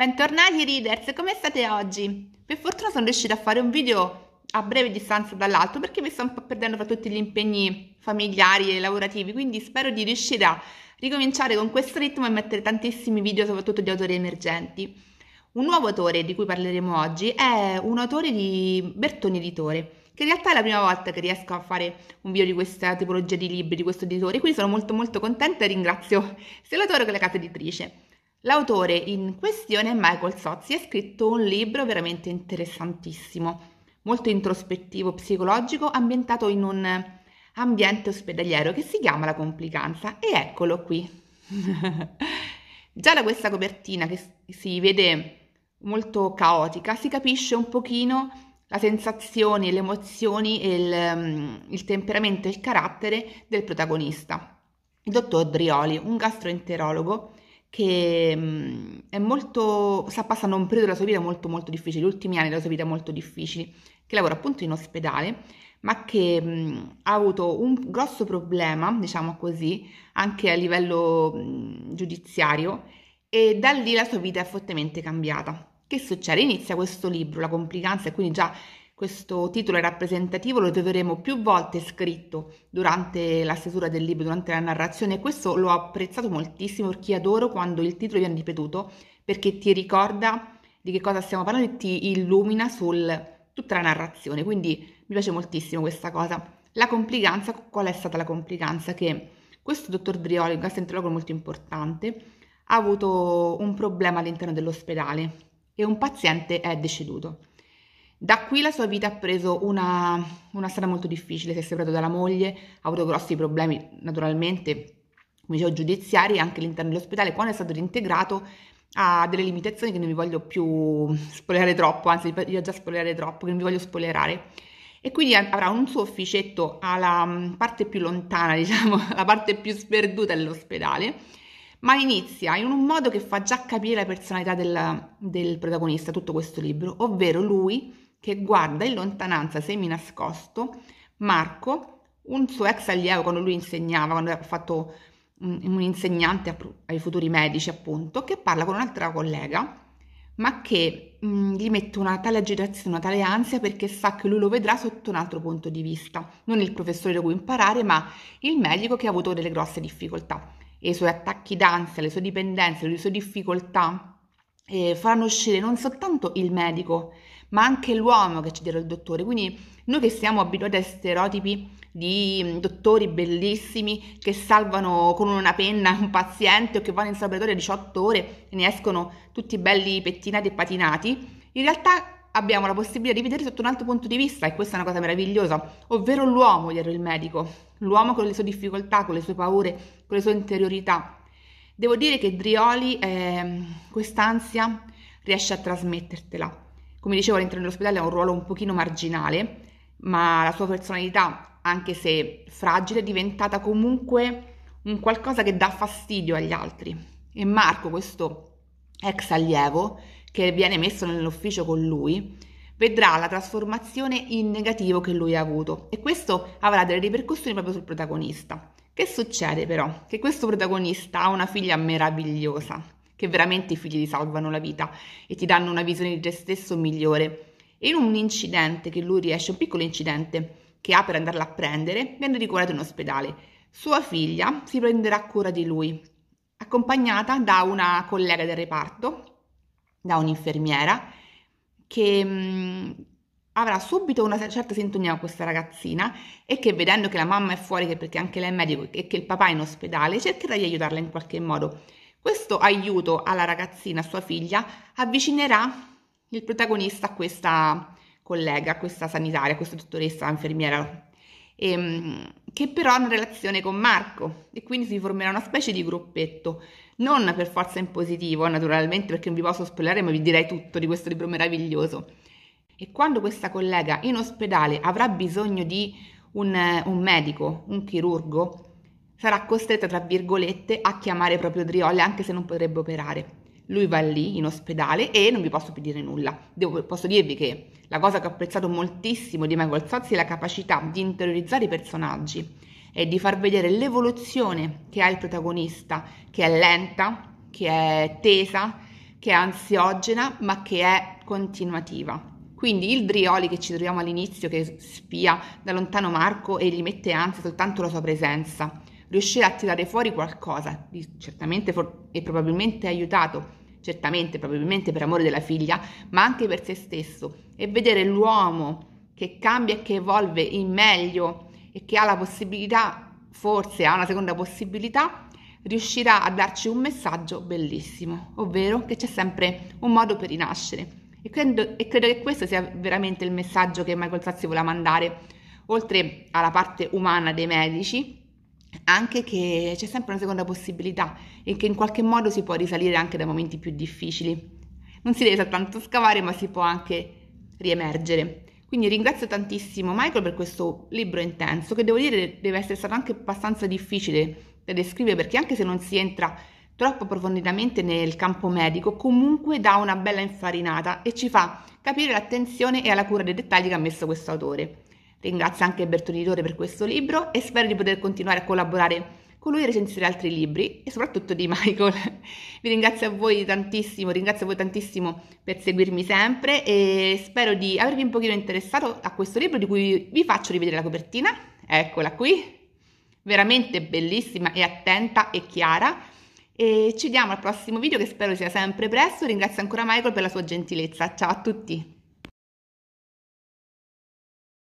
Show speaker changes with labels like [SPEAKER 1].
[SPEAKER 1] Bentornati readers, come state oggi? Per fortuna sono riuscita a fare un video a breve distanza dall'alto perché mi sto un po' perdendo tra tutti gli impegni familiari e lavorativi, quindi spero di riuscire a ricominciare con questo ritmo e mettere tantissimi video soprattutto di autori emergenti. Un nuovo autore di cui parleremo oggi è un autore di Bertone Editore, che in realtà è la prima volta che riesco a fare un video di questa tipologia di libri, di questo editore, quindi sono molto molto contenta e ringrazio sia l'autore che la casa editrice. L'autore in questione, Michael Sozzi, ha scritto un libro veramente interessantissimo, molto introspettivo, psicologico, ambientato in un ambiente ospedaliero che si chiama La Complicanza e eccolo qui. Già da questa copertina che si vede molto caotica si capisce un pochino la sensazione, le emozioni, il, mm, il temperamento e il carattere del protagonista, il dottor Drioli, un gastroenterologo che è molto, sta passando un periodo della sua vita molto molto difficile, gli ultimi anni della sua vita molto difficili, che lavora appunto in ospedale, ma che mh, ha avuto un grosso problema, diciamo così, anche a livello mh, giudiziario e da lì la sua vita è fortemente cambiata. Che succede? Inizia questo libro, La complicanza, e quindi già questo titolo è rappresentativo, lo troveremo più volte scritto durante la stesura del libro, durante la narrazione questo l'ho apprezzato moltissimo perché adoro quando il titolo viene ripetuto perché ti ricorda di che cosa stiamo parlando e ti illumina su tutta la narrazione, quindi mi piace moltissimo questa cosa. La complicanza, qual è stata la complicanza? Che questo dottor Drioli, un gastroenterologo molto importante, ha avuto un problema all'interno dell'ospedale e un paziente è deceduto. Da qui la sua vita ha preso una, una strada molto difficile, si è separato dalla moglie, ha avuto grossi problemi naturalmente, come dicevo, giudiziari anche all'interno dell'ospedale. Quando è stato reintegrato ha delle limitazioni che non vi voglio più spoilerare troppo, anzi vi ho già spoilerato troppo, che non vi voglio spoilerare. E quindi avrà un suo ufficetto alla mm, parte più lontana, diciamo, la parte più sperduta dell'ospedale, ma inizia in un modo che fa già capire la personalità del, del protagonista, tutto questo libro, ovvero lui che guarda in lontananza semi nascosto Marco, un suo ex allievo quando lui insegnava, quando ha fatto un, un insegnante ai futuri medici appunto, che parla con un'altra collega ma che mh, mm, gli mette una tale agitazione, una tale ansia perché sa che lui lo vedrà sotto un altro punto di vista, non il professore da cui imparare, ma il medico che ha avuto delle grosse difficoltà. E I suoi attacchi d'ansia, le sue dipendenze, le sue difficoltà eh, faranno uscire non soltanto il medico ma anche l'uomo che ci dietro il dottore. Quindi noi che siamo abituati a stereotipi di mm, dottori bellissimi che salvano con una penna un paziente o che vanno in a 18 ore e ne escono tutti belli pettinati e patinati, in realtà abbiamo la possibilità di vedere sotto un altro punto di vista e questa è una cosa meravigliosa, ovvero l'uomo dietro il medico, l'uomo con le sue difficoltà, con le sue paure, con le sue interiorità. Devo dire che Drioli eh, quest'ansia riesce a trasmettertela come dicevo all'interno dell'ospedale ha un ruolo un pochino marginale, ma la sua personalità, anche se fragile, è diventata comunque un qualcosa che dà fastidio agli altri. E Marco, questo ex allievo che viene messo nell'ufficio con lui, vedrà la trasformazione in negativo che lui ha avuto e questo avrà delle ripercussioni proprio sul protagonista. Che succede però? Che questo protagonista ha una figlia meravigliosa, che veramente i figli ti salvano la vita e ti danno una visione di te stesso migliore. E in un incidente che lui riesce, un piccolo incidente che ha per andarla a prendere, viene ricoverato in ospedale. Sua figlia si prenderà cura di lui, accompagnata da una collega del reparto, da un'infermiera, che mh, mm, avrà subito una certa sintonia con questa ragazzina e che vedendo che la mamma è fuori perché anche lei è medico e che il papà è in ospedale cercherà di aiutarla in qualche modo questo aiuto alla ragazzina, sua figlia, avvicinerà il protagonista a questa collega, a questa sanitaria, a questa dottoressa, infermiera, ehm, che però ha una relazione con Marco e quindi si formerà una specie di gruppetto, non per forza in positivo naturalmente perché non vi posso spoilerare ma vi direi tutto di questo libro meraviglioso. E quando questa collega in ospedale avrà bisogno di un, un medico, un chirurgo, sarà costretta, tra virgolette, a chiamare proprio Driole anche se non potrebbe operare. Lui va lì in ospedale e non vi posso più dire nulla. Devo, posso dirvi che la cosa che ho apprezzato moltissimo di Michael Sazzi è la capacità di interiorizzare i personaggi e di far vedere l'evoluzione che ha il protagonista, che è lenta, che è tesa, che è ansiogena, ma che è continuativa. Quindi il Drioli che ci troviamo all'inizio, che spia da lontano Marco e gli mette ansia soltanto la sua presenza, riuscire a tirare fuori qualcosa, certamente for- e probabilmente aiutato, certamente probabilmente per amore della figlia, ma anche per se stesso, e vedere l'uomo che cambia e che evolve in meglio e che ha la possibilità, forse ha una seconda possibilità, riuscirà a darci un messaggio bellissimo, ovvero che c'è sempre un modo per rinascere. E credo, e credo che questo sia veramente il messaggio che Michael Sassi voleva mandare, oltre alla parte umana dei medici, anche che c'è sempre una seconda possibilità e che in qualche modo si può risalire anche dai momenti più difficili. Non si deve soltanto scavare, ma si può anche riemergere. Quindi ringrazio tantissimo Michael per questo libro intenso, che devo dire deve essere stato anche abbastanza difficile da descrivere, perché anche se non si entra troppo approfonditamente nel campo medico, comunque dà una bella infarinata e ci fa capire l'attenzione e alla cura dei dettagli che ha messo questo autore. Ringrazio anche Bertone Editore per questo libro e spero di poter continuare a collaborare con lui e recensire altri libri e soprattutto di Michael. Vi ringrazio a voi tantissimo, ringrazio voi tantissimo per seguirmi sempre e spero di avervi un pochino interessato a questo libro di cui vi faccio rivedere la copertina. Eccola qui, veramente bellissima e attenta e chiara. E ci vediamo al prossimo video che spero sia sempre presto. Ringrazio ancora Michael per la sua gentilezza. Ciao a tutti!